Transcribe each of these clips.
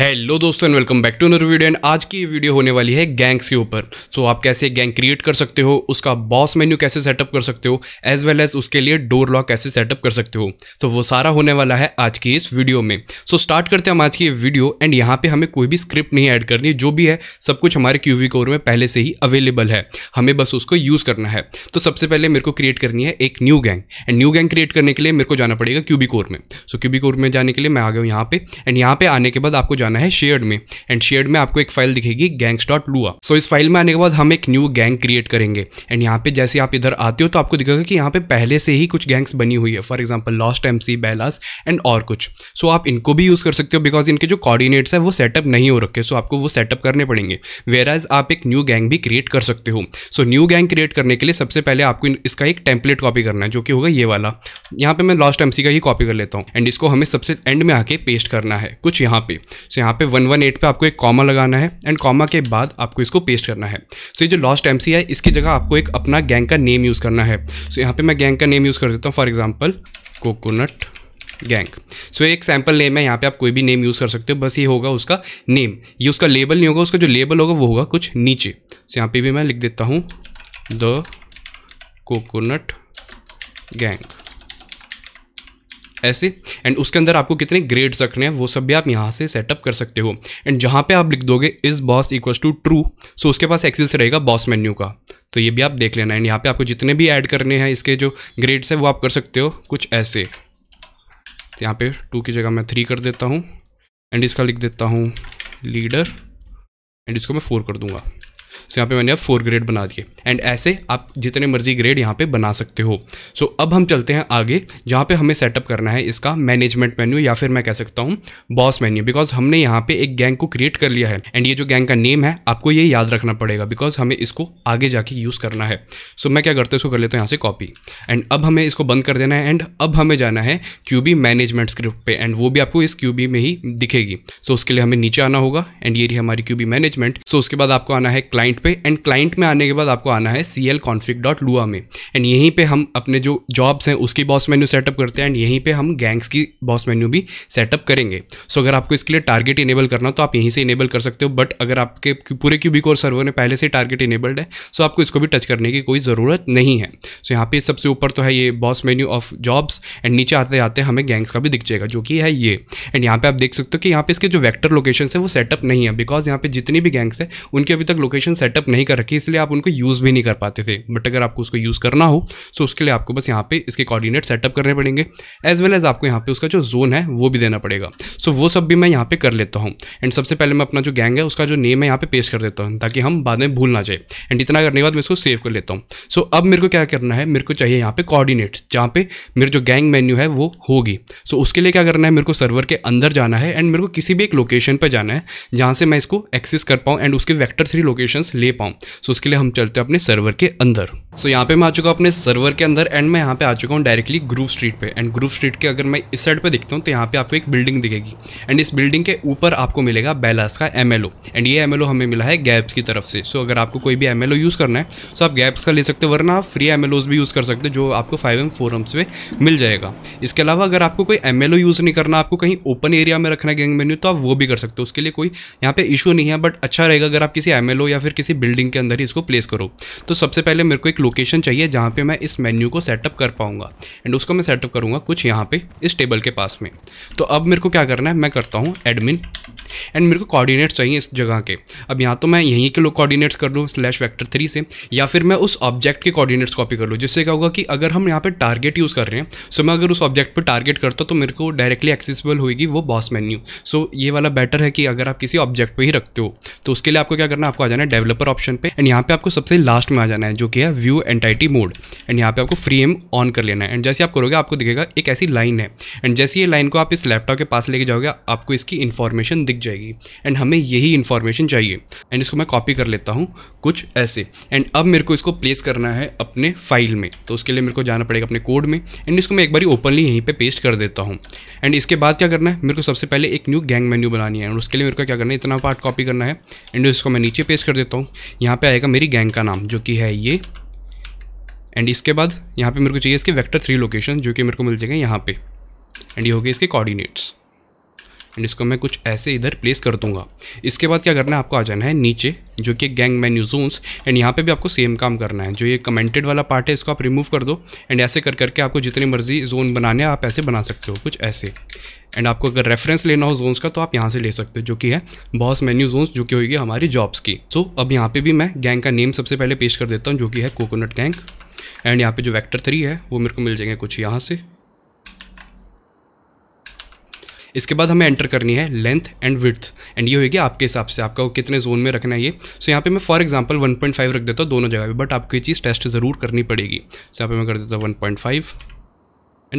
hello दोस्तों and welcome back to another video and आज की ये वीडियो होने वाली है गैंग्स के ऊपर सो so, आप कैसे गैंग क्रिएट कर सकते हो उसका बॉस मेन्यू कैसे सेटअप कर सकते हो एज वेल एज उसके लिए डोर लॉक कैसे सेटअप कर सकते हो सो so, वो सारा होने वाला है आज की इस वीडियो में सो so, स्टार्ट करते हैं हम आज की ये वीडियो एंड यहाँ पर हमें कोई भी स्क्रिप्ट नहीं ऐड करनी जो भी है सब कुछ हमारे क्यू कोर में पहले से ही अवेलेबल है हमें बस उसको यूज़ करना है तो सबसे पहले मेरे को क्रिएट करनी है एक new gang and new gang create करने के लिए मेरे को जाना पड़ेगा क्यूबी कोर में सो क्यूबी कोर में जाने के लिए मैं आ गया हूँ यहाँ पे एंड यहाँ पे आने के बाद आपको जाना है शेयर में एंड शेयर में आपको एक फाइल दिखेगी गैंग्स डॉट लुआ सो इस फाइल में आने के बाद हम एक न्यू गैंग क्रिएट करेंगे एंड यहाँ पे जैसे आप इधर आते हो तो आपको दिखेगा कि यहाँ पे पहले से ही कुछ गैंग्स बनी हुई है for example Lost M C Ballas and और कुछ सो so, आप इनको भी यूज़ कर सकते हो बिकॉज इनके जो कॉर्डिनेट्स है वो सेटअप नहीं हो रखे सो so, आपको वो सेटअप करने पड़ेंगे वेर एज आप एक न्यू गैंग भी क्रिएट कर सकते हो सो न्यू गैंग क्रिएट करने के लिए सबसे पहले आपको इसका एक टेम्पलेट कॉपी करना है जो कि होगा ये वाला यहाँ पे मैं लॉस्ट एम का ही कॉपी कर लेता हूँ एंड इसको हमें सबसे एंड में आके पेस्ट करना है कुछ यहाँ पे सो यहाँ पे वन वन एट पर आपको एक कॉमा लगाना है एंड कॉमा के बाद आपको इसको पेस्ट करना है सो ये जो लॉस्ट एम है इसकी जगह आपको एक अपना गैंग का नेम यूज़ करना है सो यहाँ पर मैं गैंग का नेम यूज़ कर देता हूँ for example coconut gang so so, एक सैम्पल नेम है यहाँ पे आप कोई भी नेम यूज़ कर सकते हो बस ये होगा उसका नेम ये उसका लेबल नहीं होगा उसका जो लेबल होगा वो होगा कुछ नीचे सो so, यहाँ पे भी मैं लिख देता हूँ द कोकोनट गैंग ऐसे एंड उसके अंदर आपको कितने ग्रेड्स रखने हैं वो सब भी आप यहाँ से सेटअप कर सकते हो एंड जहाँ पे आप लिख दोगे is boss equals to true so उसके पास एक्सेस रहेगा बॉस मेन्यू का तो ये भी आप देख लेना एंड यहाँ पे आपको जितने भी ऐड करने हैं इसके जो ग्रेड्स हैं वो आप कर सकते हो कुछ ऐसे तो यहाँ पे टू की जगह मैं थ्री कर देता हूँ एंड इसका लिख देता हूँ लीडर एंड इसको मैं फोर कर दूँगा सो so, यहाँ पे मैंने अब फोर ग्रेड बना दिए एंड ऐसे आप जितने मर्जी ग्रेड यहाँ पे बना सकते हो सो so, अब हम चलते हैं आगे जहाँ पे हमें सेटअप करना है इसका मैनेजमेंट मेन्यू या फिर मैं कह सकता हूँ बॉस मेन्यू बिकॉज हमने यहाँ पे एक गैंग को क्रिएट कर लिया है एंड ये जो गैंग का नेम है आपको ये याद रखना पड़ेगा बिकॉज हमें इसको आगे जाके यूज़ करना है सो so, मैं क्या करता हूँ इसको कर लेता हूँ यहाँ से कॉपी एंड अब हमें इसको बंद कर देना है एंड अब हमें जाना है क्यूबी मैनेजमेंट स्क्रिप्ट पे एंड वो भी आपको इस क्यूबी में ही दिखेगी सो so, उसके लिए हमें नीचे आना होगा एंड ये रही हमारी क्यूबी मैनेजमेंट सो उसके बाद आपको आना है क्लाइंट पे एंड क्लाइंट में आने के बाद आपको आना है सी एल कॉन्फ्लिक डॉट लुआ में एंड यहीं पे हम अपने जो जॉब्स हैं उसकी बॉस मेन्यू सेटअप करते हैं एंड यहीं पे हम गैंग्स की बॉस मेन्यू भी सेटअप करेंगे सो so, अगर आपको इसके लिए टारगेट इनेबल करना हो तो आप यहीं से इनेबल कर सकते हो बट अगर आपके पूरे क्यूबी कोर सर्वर ने पहले से टारगेट इनेबल्ड है सो आपको इसको भी टच करने की कोई ज़रूरत नहीं है सो so, यहाँ पे सबसे ऊपर तो है ये boss menu of jobs and नीचे आते आते हमें गैंग्स का भी दिख जाएगा जो कि है ये एंड यहाँ पे आप देख सकते हो कि यहाँ पे इसके जो वैक्टर लोकेशन है वो सेटअप नहीं है बिकॉज यहाँ पे जितनी भी गैंग्स है उनके अभी तक लोकेशन एप्लीकेशन सेटअप नहीं कर रखी इसलिए आप उनको यूज़ भी नहीं कर पाते थे बट अगर आपको उसको यूज़ करना हो तो उसके लिए आपको बस यहाँ पे इसके कॉर्डिनेट सेटअप करने पड़ेंगे एज वेल एज़ आपको यहाँ पे उसका जो जोन है वो भी देना पड़ेगा सो so, वो सब भी मैं यहाँ पे कर लेता हूँ एंड सबसे पहले मैं अपना जो गैंग है उसका जो नेम है यहाँ पे पेश कर देता हूँ ताकि हम बाद में भूल ना जाए एंड इतना करने के बाद मैं इसको सेव कर लेता हूँ सो so, अब मेरे को क्या करना है मेरे को चाहिए यहाँ पे कॉर्डिनेट जहाँ पे मेरे जो गैंग मेन्यू है वो होगी सो so, उसके लिए क्या करना है मेरे को सर्वर के अंदर जाना है एंड मेरे को किसी भी एक लोकेशन पर जाना है जहाँ से मैं इसको एक्सेस कर पाऊँ एंड उसके वैक्टर थ्री लोकेशन सॉल्यूशंस ले पाऊँ सो so, उसके लिए हम चलते हैं अपने सर्वर के अंदर सो so, यहाँ पे मैं आ चुका हूँ अपने सर्वर के अंदर एंड मैं यहाँ पे आ चुका हूँ डायरेक्टली ग्रूव स्ट्रीट पे एंड ग्रूव स्ट्रीट के अगर मैं इस साइड पे देखता हूँ तो यहाँ पे आपको एक बिल्डिंग दिखेगी एंड इस बिल्डिंग के ऊपर आपको मिलेगा बैलास का एम एंड ये एम हमें मिला है गैप्स की तरफ से सो so, अगर आपको कोई भी एम यूज़ करना है so तो आप गैप्स का ले सकते हो वरना आप फ्री एम भी यूज़ कर सकते हो जो आपको फाइव एम फोर में मिल जाएगा इसके अलावा अगर आपको कोई एम यूज़ नहीं करना आपको कहीं ओपन एरिया में रखना गैंग मेन्यू तो आप वो भी कर सकते हो उसके लिए कोई यहाँ पे इशू नहीं है बट अच्छा रहेगा अगर आप किसी एम या फिर किसी बिल्डिंग के अंदर ही इसको प्लेस करो तो सबसे पहले मेरे को एक लोकेशन चाहिए जहाँ पे मैं इस मेन्यू को सेटअप कर पाऊँगा एंड उसको मैं सेटअप करूँगा कुछ यहाँ पे इस टेबल के पास में तो अब मेरे को क्या करना है मैं करता हूँ एडमिन एंड मेरे को कोऑर्डिनेट्स चाहिए इस जगह के अब यहाँ तो मैं यहीं के लोग कोऑर्डिनेट्स कर लूँ स्लैश वैक्टर थ्री से या फिर मैं उस ऑब्जेक्ट के कोऑर्डिनेट्स कॉपी कर लूँ जिससे क्या होगा कि अगर हम यहाँ पर टारगेट यूज़ कर रहे हैं सो मैं अगर उस ऑब्जेक्ट पर टारगेट करता तो मेरे को डायरेक्टली एक्सेसिबल होगी वो बॉस मेन्यू सो ये वाला बेटर है कि अगर आप किसी ऑब्जेक्ट पर ही रखते हो तो उसके लिए आपको क्या करना है आपको आ जाना है डेवलपर ऑप्शन पर एंड यहाँ पर आपको सबसे लास्ट में आ जाना है जो कि है व्यू एंटाइटी मोड एंड यहाँ पर आपको फ्री एम ऑन कर लेना है एंड जैसे आप करोगे आपको दिखेगा एक ऐसी लाइन है एंड जैसे ये लाइन को आप इस लैपटॉप के पास लेके जाओगे आपको इसकी इन्फॉर्मेशन दिख जाएगी एंड हमें यही इन्फॉर्मेशन चाहिए एंड इसको मैं कॉपी कर लेता हूँ कुछ ऐसे एंड अब मेरे को इसको प्लेस करना है अपने फाइल में तो उसके लिए मेरे को जाना पड़ेगा अपने कोड में एंड इसको मैं एक बार ओपनली यहीं पर पेस्ट कर देता हूँ एंड इसके बाद क्या करना है मेरे को सबसे पहले एक न्यू गैंग मेन्यू बनानी है और उसके लिए मेरे को क्या करना है इतना पार्ट कॉपी करना है एंड इसको मैं नीचे पेस्ट कर देता हूँ यहाँ पर आएगा मेरी गैंग का नाम जो कि है ये एंड इसके बाद यहाँ पे मेरे को चाहिए इसके वेक्टर थ्री लोकेशन जो कि मेरे को मिल जाएगा यहाँ पे एंड ये हो गए इसके कोऑर्डिनेट्स एंड इसको मैं कुछ ऐसे इधर प्लेस कर दूंगा इसके बाद क्या करना है आपको आ जाना है नीचे जो कि गैंग मेन्यू जोन्स एंड यहाँ पे भी आपको सेम काम करना है जो ये कमेंटेड वाला पार्ट है इसको आप रिमूव कर दो एंड ऐसे कर करके आपको जितनी मर्जी जोन बनाने आप ऐसे बना सकते हो कुछ ऐसे एंड आपको अगर रेफरेंस लेना हो जोन्स का तो आप यहाँ से ले सकते हो जो कि है बॉस मेन्यू जोन्स जो कि होगी हमारी जॉब्स की सो so, अब यहाँ पर भी मैं गैंग का नेम सबसे पहले पेश कर देता हूँ जो कि है कोकोनट गैंग एंड यहाँ पे जो वेक्टर थ्री है वो मेरे को मिल जाएंगे कुछ यहाँ से इसके बाद हमें एंटर करनी है लेंथ एंड विथ एंड ये होगी आपके हिसाब से आपका कितने जोन में रखना है ये सो so, यहाँ पे मैं फॉर एग्जांपल 1.5 रख देता हूँ दोनों जगह पे बट आपको ये चीज़ टेस्ट ज़रूर करनी पड़ेगी सो so, यहाँ पे मैं कर देता हूँ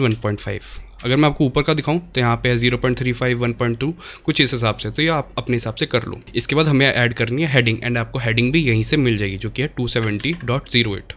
1.5 एंड फाइव अगर मैं आपको ऊपर का दिखाऊं तो यहाँ पे है zero point three five one point two कुछ इस हिसाब से तो ये आप अपने हिसाब से कर लो इसके बाद हमें ऐड करनी है हेडिंग एंड आपको हेडिंग भी यहीं से मिल जाएगी जो कि है two seventy dot zero eight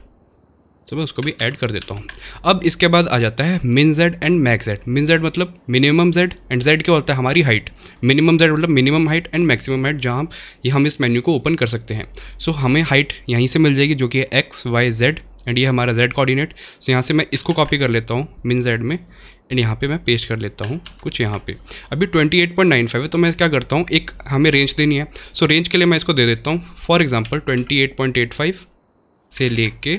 तो मैं उसको भी ऐड कर देता हूँ अब इसके बाद आ जाता है min Z and max Z min Z मतलब मिनिमम जेड एंड जेड क्या होता है हमारी हाइट मिनिमम जेड मतलब minimum height and maximum height जहाँ हम ये हम इस मेन्यू को ओपन कर सकते हैं सो so, हमें हाइट यहीं से मिल जाएगी जो कि है एक्स वाई जेड एंड ये हमारा जेड कोऑर्डिनेट सो यहाँ से मैं इसको कॉपी कर लेता हूँ मिन जेड में एंड यहाँ पे मैं पेस्ट कर लेता हूँ कुछ यहाँ पे अभी 28.95 है तो मैं क्या करता हूँ एक हमें रेंज देनी है सो so, रेंज के लिए मैं इसको दे देता हूँ फॉर एग्जांपल 28.85 से लेके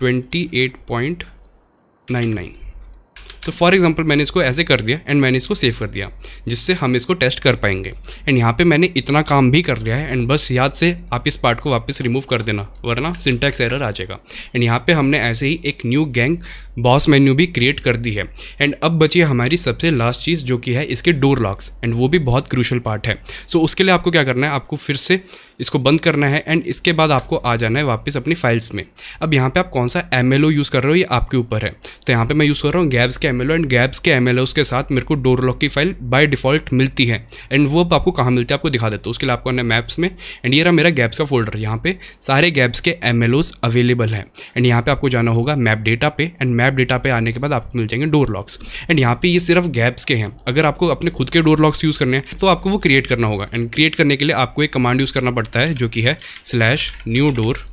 28.99 तो फॉर एग्जाम्पल मैंने इसको ऐसे कर दिया एंड मैंने इसको सेव कर दिया जिससे हम इसको टेस्ट कर पाएंगे एंड यहाँ पे मैंने इतना काम भी कर लिया है एंड बस याद से आप इस पार्ट को वापस रिमूव कर देना वरना सिंटैक्स एरर आ जाएगा एंड यहाँ पे हमने ऐसे ही एक न्यू गैंग बॉस मेन्यू भी क्रिएट कर दी है एंड अब बची हमारी सबसे लास्ट चीज़ जो कि है इसके डोर लॉक्स एंड वो भी बहुत क्रूशल पार्ट है सो so, उसके लिए आपको क्या करना है आपको फिर से इसको बंद करना है एंड इसके बाद आपको आ जाना है वापस अपनी फाइल्स में अब यहाँ पर आप कौन सा एम यूज़ कर रहे हो ये आपके ऊपर है तो यहाँ पर मैं यूज़ कर रहा हूँ गैब्स के एम एंड गैप्स के एम के साथ मेरे को डोर लॉक की फाइल बाय डिफॉल्ट मिलती है एंड वो अब आपको कहाँ मिलती है आपको दिखा देता हूँ उसके लिए आपको अपने मैप्स में एंड ये रहा मेरा गैप्स का फोल्डर यहाँ पे सारे गैप्स के एम अवेलेबल हैं एंड यहाँ पे आपको जाना होगा मैप डेटा पे एंड मैप डेटा पे आने के बाद आपको मिल जाएंगे डोर लॉक्स एंड यहाँ पे ये सिर्फ गैप्स के हैं अगर आपको अपने खुद के डोर लॉक्स यूज़ करने हैं तो आपको वो क्रिएट करना होगा एंड क्रिएट करने के लिए आपको एक कमांड यूज़ करना पड़ता है जो कि है स्लैश न्यू डोर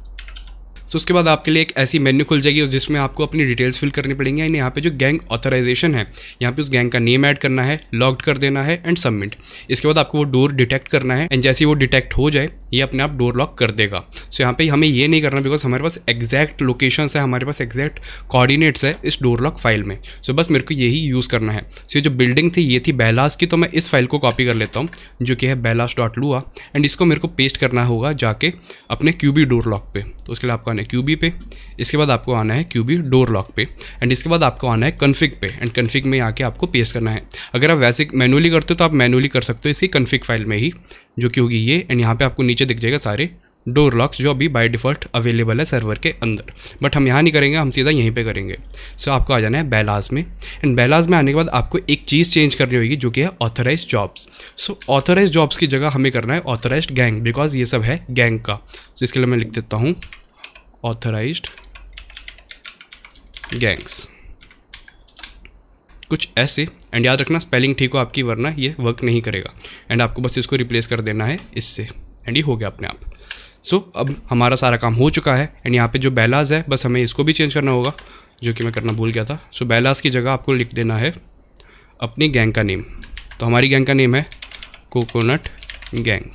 सो उसके बाद आपके लिए एक ऐसी मेन्यू खुल जाएगी जिसमें आपको अपनी डिटेल्स फिल करनी पड़ेंगे एंड यहाँ पे जो गैंग ऑथराइजेशन है यहाँ पे उस गैंग का नेम ऐड करना है लॉग कर देना है एंड सबमिट इसके बाद आपको वो डोर डिटेक्ट करना है एंड जैसे वो डिटेक्ट हो जाए ये अपने आप डोर लॉक कर देगा सो so, यहाँ पे हमें ये नहीं करना बिकॉज हमारे पास एग्जैक्ट लोकेशन है हमारे पास एग्जैक्ट कॉर्डिनेट्स है इस डोर लॉक फाइल में सो so, बस मेरे को यही यूज़ करना है सो so, ये जो बिल्डिंग थी ये थी बैलास की तो मैं इस फाइल को कॉपी कर लेता हूँ जो कि है बैलास डॉट लुआ एंड इसको मेरे को पेस्ट करना होगा जाके अपने क्यूबी डोर लॉक पे तो उसके लिए आपका है क्यूबी पे इसके बाद आपको आना है क्यूबी डोर लॉक पे एंड इसके बाद आपको आना है कन्फिक पे एंड कन्फिक में आके आपको पेश करना है अगर आप वैसे मैनुअली करते हो तो आप मैनुअली कर सकते हो इसी कन्फिक फाइल में ही जो कि होगी ये एंड यहाँ पर आपको नीचे दिख जाएगा सारे डोर लॉक्स जो अभी बाय डिफ़ॉल्ट अवेलेबल है सर्वर के अंदर बट हम यहाँ नहीं करेंगे हम सीधा यहीं पे करेंगे सो so, आपको आ जाना है बैलाज में एंड बैलाज में आने के बाद आपको एक चीज़ चेंज करनी होगी जो कि है authorise jobs so authorise jobs की जगह हमें करना है ऑथराइज गैंग बिकॉज ये सब है गैंग का सो so, इसके लिए मैं लिख देता हूँ ऑथराइज्ड गैंग्स कुछ ऐसे एंड याद रखना स्पेलिंग ठीक हो आपकी वरना ये वर्क नहीं करेगा एंड आपको बस इसको रिप्लेस कर देना है इससे एंड ये हो गया अपने आप सो so, अब हमारा सारा काम हो चुका है एंड यहाँ पे जो बैलाज है बस हमें इसको भी चेंज करना होगा जो कि मैं करना भूल गया था सो so, बैलाज की जगह आपको लिख देना है अपनी गैंग का नेम तो हमारी गैंग का नेम है कोकोनट गैंग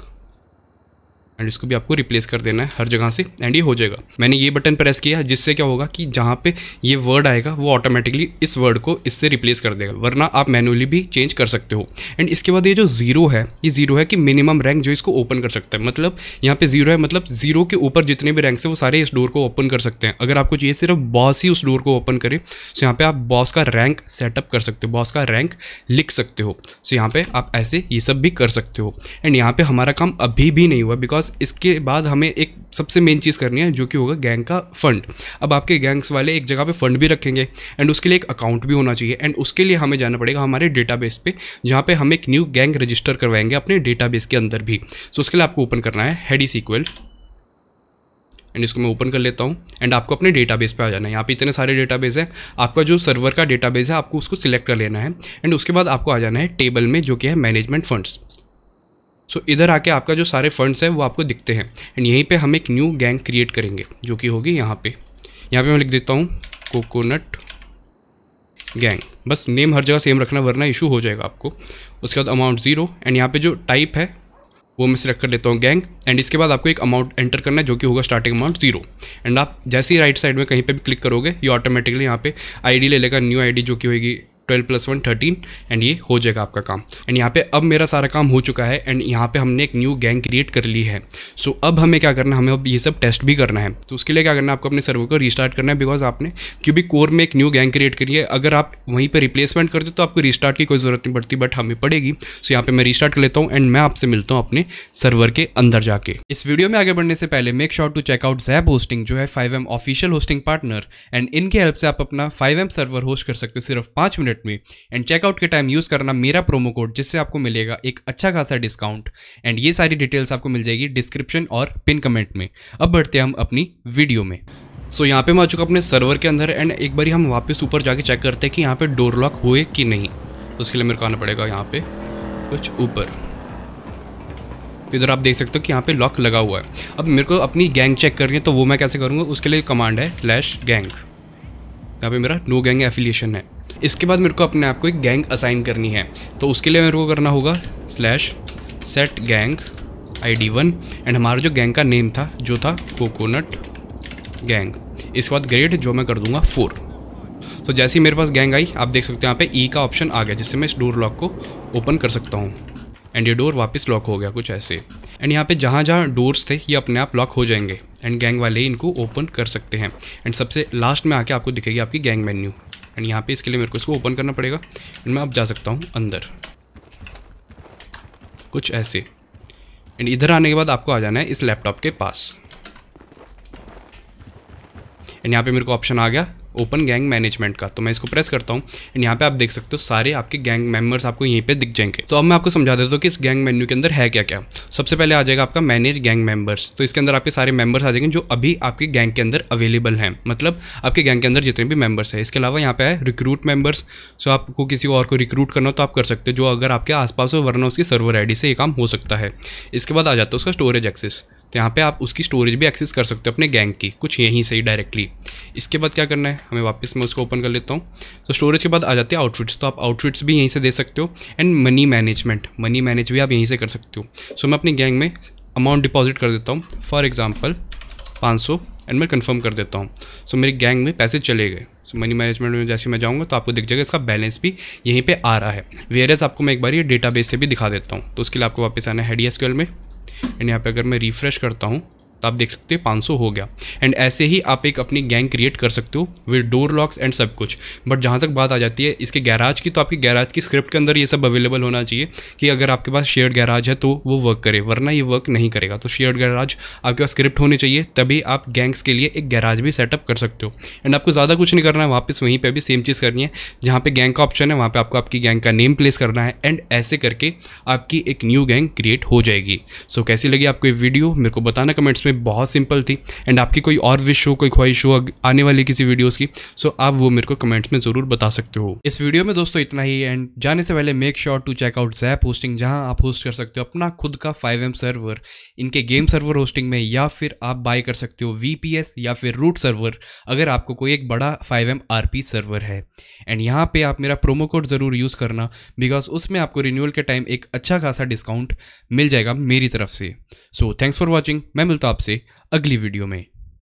एंड इसको भी आपको रिप्लेस कर देना है हर जगह से एंड ये हो जाएगा मैंने ये बटन प्रेस किया जिससे क्या होगा कि जहाँ पे ये वर्ड आएगा वो ऑटोमेटिकली इस वर्ड को इससे रिप्लेस कर देगा वरना आप मैनुअली भी चेंज कर सकते हो एंड इसके बाद ये जो जीरो है ये जीरो है कि मिनिमम रैंक जो इसको ओपन कर सकता है मतलब यहाँ पे जीरो है मतलब जीरो के ऊपर जितने भी रैंक है वो सारे इस डोर को ओपन कर सकते हैं अगर आपको चाहिए सिर्फ बॉस ही उस डोर को ओपन करे सो तो यहाँ पे आप बॉस का रैंक सेटअप कर सकते हो बॉस का रैंक लिख सकते हो सो तो यहाँ पे आप ऐसे ये सब भी कर सकते हो एंड यहाँ पे हमारा काम अभी भी नहीं हुआ बिकॉज बस इसके बाद हमें एक सबसे मेन चीज़ करनी है जो कि होगा गैंग का फंड अब आपके गैंग्स वाले एक जगह पे फंड भी रखेंगे एंड उसके लिए एक अकाउंट भी होना चाहिए एंड उसके लिए हमें जाना पड़ेगा हमारे डेटाबेस पे जहाँ पे हम एक न्यू गैंग रजिस्टर करवाएंगे अपने डेटाबेस के अंदर भी सो so, उसके लिए आपको ओपन करना है हेडी सीक्वल एंड इसको मैं ओपन कर लेता हूँ एंड आपको अपने डेटाबेस पे आ जाना है यहाँ पे इतने सारे डेटाबेस हैं आपका जो सर्वर का डेटाबेस है आपको उसको सिलेक्ट कर लेना है एंड उसके बाद आपको आ जाना है टेबल में जो कि है मैनेजमेंट फंड्स सो इधर आके आपका जो सारे फंड्स हैं वो आपको दिखते हैं एंड यहीं पे हम एक न्यू गैंग क्रिएट करेंगे जो कि होगी यहाँ पे यहाँ पे मैं लिख देता हूँ कोकोनट गैंग बस नेम हर जगह सेम रखना वरना इशू हो जाएगा आपको उसके बाद अमाउंट ज़ीरो एंड यहाँ पे जो टाइप है वो मैं सिलेक्ट कर लेता हूँ गैंग एंड इसके बाद आपको एक अमाउंट एंटर करना है जो कि होगा स्टार्टिंग अमाउंट जीरो एंड आप जैसे ही राइट साइड में कहीं पे भी क्लिक करोगे ये ऑटोमेटिकली यहाँ पे आईडी ले लेगा न्यू आईडी जो कि होगी twelve plus one thirteen and ये हो जाएगा आपका काम एंड यहाँ पे अब मेरा सारा काम हो चुका है एंड यहाँ पे हमने एक न्यू गैंग क्रिएट कर ली है सो so, अब हमें क्या करना है हमें अब ये सब टेस्ट भी करना है तो उसके लिए क्या करना है आपको अपने सर्वर को रिस्टार्ट करना है बिकॉज आपने क्यूबिक कोर में एक न्यू गैंग क्रिएट करी है अगर आप वहीं पर रिप्लेसमेंट करते तो आपको रिस्टार्ट की कोई ज़रूरत नहीं पड़ती बट हमें पड़ेगी सो so, यहाँ पर मैं रिस्टार्ट कर लेता हूँ एंड मैं आपसे मिलता हूँ अपने सर्वर के अंदर जाके इस वीडियो में आगे बढ़ने से पहले make sure to check out Zap hosting जो है Five M official hosting partner and इनके हेल्प से आप अपना फाइव एम सर्वर होस्ट कर सकते हो सिर्फ पाँच मिनट वॉलेट में एंड चेकआउट के टाइम यूज़ करना मेरा प्रोमो कोड जिससे आपको मिलेगा एक अच्छा खासा डिस्काउंट एंड ये सारी डिटेल्स आपको मिल जाएगी डिस्क्रिप्शन और पिन कमेंट में अब बढ़ते हैं हम अपनी वीडियो में सो so, यहाँ पे मैं आ चुका अपने सर्वर के अंदर एंड एक बार हम वापस ऊपर जाके चेक करते हैं कि यहाँ पे डोर लॉक हुए कि नहीं तो उसके लिए मेरे को आना पड़ेगा यहाँ पे कुछ ऊपर तो इधर आप देख सकते हो कि यहाँ पे लॉक लगा हुआ है अब मेरे को अपनी गैंग चेक करनी है तो वो मैं कैसे करूँगा उसके लिए कमांड है स्लैश गैंग यहाँ पे मेरा नो गैंग एफिलिएशन है इसके बाद मेरे को अपने आप को एक गैंग असाइन करनी है तो उसके लिए मेरे को करना होगा slash set gang I D one and हमारा जो गैंग का नेम था जो था कोकोनट गैंग इसके बाद ग्रेड जो मैं कर दूंगा फोर तो जैसे ही मेरे पास गैंग आई आप देख सकते हो यहाँ पे ई e का ऑप्शन आ गया जिससे मैं इस डोर लॉक को ओपन कर सकता हूँ एंड ये डोर वापस लॉक हो गया कुछ ऐसे एंड यहाँ पे जहाँ जहाँ डोर्स थे ये अपने आप लॉक हो जाएंगे एंड गैंग वाले इनको ओपन कर सकते हैं एंड सबसे लास्ट में आके आपको दिखेगी आपकी गैंग मेन्यू एंड यहाँ पे इसके लिए मेरे को इसको ओपन करना पड़ेगा एंड मैं अब जा सकता हूँ अंदर कुछ ऐसे एंड इधर आने के बाद आपको आ जाना है इस लैपटॉप के पास एंड यहाँ पे मेरे को ऑप्शन आ गया ओपन गैंग मैनेजमेंट का तो मैं इसको प्रेस करता हूँ एंड यहाँ पे आप देख सकते हो सारे आपके गैंग मेंबर्स आपको यहीं पे दिख जाएंगे तो अब मैं आपको समझा देता हूँ कि इस गैंग मेन्यू के अंदर है क्या क्या सबसे पहले आ जाएगा आपका मैनेज गैंग मेंबर्स तो इसके अंदर आपके सारे मेंबर्स आ जाएंगे जो अभी आपके गैंग के अंदर अवेलेबल हैं मतलब आपके गैंग के अंदर जितने भी मेंबर्स हैं इसके अलावा यहाँ पे है रिक्रूट मेंबर्स सो आपको किसी और को रिक्रूट करना हो तो आप कर सकते हो जो अगर आपके आसपास हो वरना उसकी सर्वर आई से ये काम हो सकता है इसके बाद आ जाता है उसका स्टोरेज एक्सेस तो यहाँ पे आप उसकी स्टोरेज भी एक्सेस कर सकते हो अपने गैंग की कुछ यहीं से ही डायरेक्टली इसके बाद क्या करना है हमें वापस मैं उसको ओपन कर लेता हूँ तो स्टोरेज के बाद आ जाते हैं आउटफिट्स तो आप आउटफिट्स भी यहीं से दे सकते हो and money management money manage भी आप यहीं से कर सकते हो सो मैं अपने गैंग में अमाउंट डिपॉजिट कर देता हूँ फॉर एग्ज़ाम्पल पाँच एंड मैं कन्फर्म कर देता हूँ सो मेरे गैंग में पैसे चले गए सो मनी मैनेजमेंट में जैसे मैं जाऊँगा तो आपको दिख जाएगा इसका बैलेंस भी यहीं पर आ रहा है वेरियस आपको मैं एक बार ये डेटा से भी दिखा देता हूँ तो उसके लिए आपको वापस आना है एस में एंड यहाँ पे अगर मैं रिफ़्रेश करता हूँ तो आप देख सकते हो 500 हो गया एंड ऐसे ही आप एक अपनी गैंग क्रिएट कर सकते हो विद डोर लॉक्स एंड सब कुछ बट जहाँ तक बात आ जाती है इसके गैराज की तो आपकी गैराज की स्क्रिप्ट के अंदर ये सब अवेलेबल होना चाहिए कि अगर आपके पास शेयर गैराज है तो वो वर्क करे वरना ये वर्क नहीं करेगा तो शेयर गैराज आपके पास स्क्रिप्ट होनी चाहिए तभी आप गैंग्स के लिए एक गैराज भी सेटअप कर सकते हो एंड आपको ज़्यादा कुछ नहीं करना है वापस वहीं पर भी सेम चीज़ करनी है जहाँ पर गैंग का ऑप्शन है वहाँ पर आपको आपकी गैंग का नेम प्लेस करना है एंड ऐसे करके आपकी एक न्यू गैंग क्रिएट हो जाएगी सो कैसी लगी आपको ये वीडियो मेरे को बताना कमेंट्स में बहुत सिंपल थी एंड आपकी कोई और विश हो कोई ख्वाहिश हो आने वाली किसी वीडियोस की सो आप वो मेरे को कमेंट्स में ज़रूर बता सकते हो इस वीडियो में दोस्तों इतना ही एंड जाने से पहले make sure to check out Zap hosting जहां आप होस्ट कर सकते हो अपना खुद का फाइव सर्वर इनके गेम सर्वर होस्टिंग में या फिर आप बाय कर सकते हो वी या फिर रूट सर्वर अगर आपको कोई एक बड़ा फाइव एम सर्वर है एंड यहाँ पर आप मेरा प्रोमो कोड ज़रूर यूज़ करना बिकॉज उसमें आपको रिन्यूअल के टाइम एक अच्छा खासा डिस्काउंट मिल जाएगा मेरी तरफ से सो थैंक्स फॉर वॉचिंग मैं मिलता हूँ आपसे अगली वीडियो में